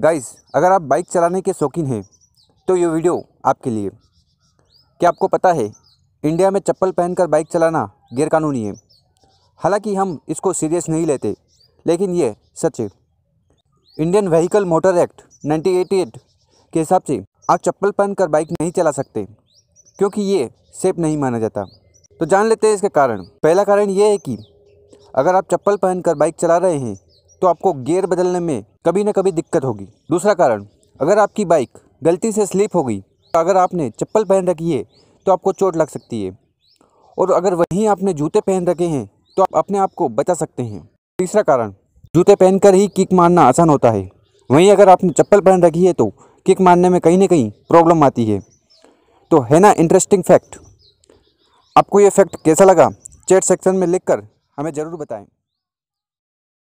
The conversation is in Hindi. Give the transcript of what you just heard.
गाइस अगर आप बाइक चलाने के शौकीन हैं तो ये वीडियो आपके लिए क्या आपको पता है इंडिया में चप्पल पहनकर बाइक चलाना गैरकानूनी है हालांकि हम इसको सीरियस नहीं लेते लेकिन ये सच है इंडियन व्हीकल मोटर एक्ट 1988 के हिसाब से आप चप्पल पहनकर बाइक नहीं चला सकते क्योंकि ये सेफ नहीं माना जाता तो जान लेते हैं इसके कारण पहला कारण ये है कि अगर आप चप्पल पहनकर बाइक चला रहे हैं तो आपको गेयर बदलने में कभी ना कभी दिक्कत होगी दूसरा कारण अगर आपकी बाइक गलती से स्लिप होगी तो अगर आपने चप्पल पहन रखी है तो आपको चोट लग सकती है और अगर वहीं आपने जूते पहन रखे हैं तो आप अपने आप को बचा सकते हैं तीसरा कारण जूते पहनकर ही किक मारना आसान होता है वहीं अगर आपने चप्पल पहन रखी है तो किक मारने में कहीं ना कहीं प्रॉब्लम आती है तो है ना इंटरेस्टिंग फैक्ट आपको ये फैक्ट कैसा लगा चैट सेक्शन में लिखकर हमें ज़रूर बताएं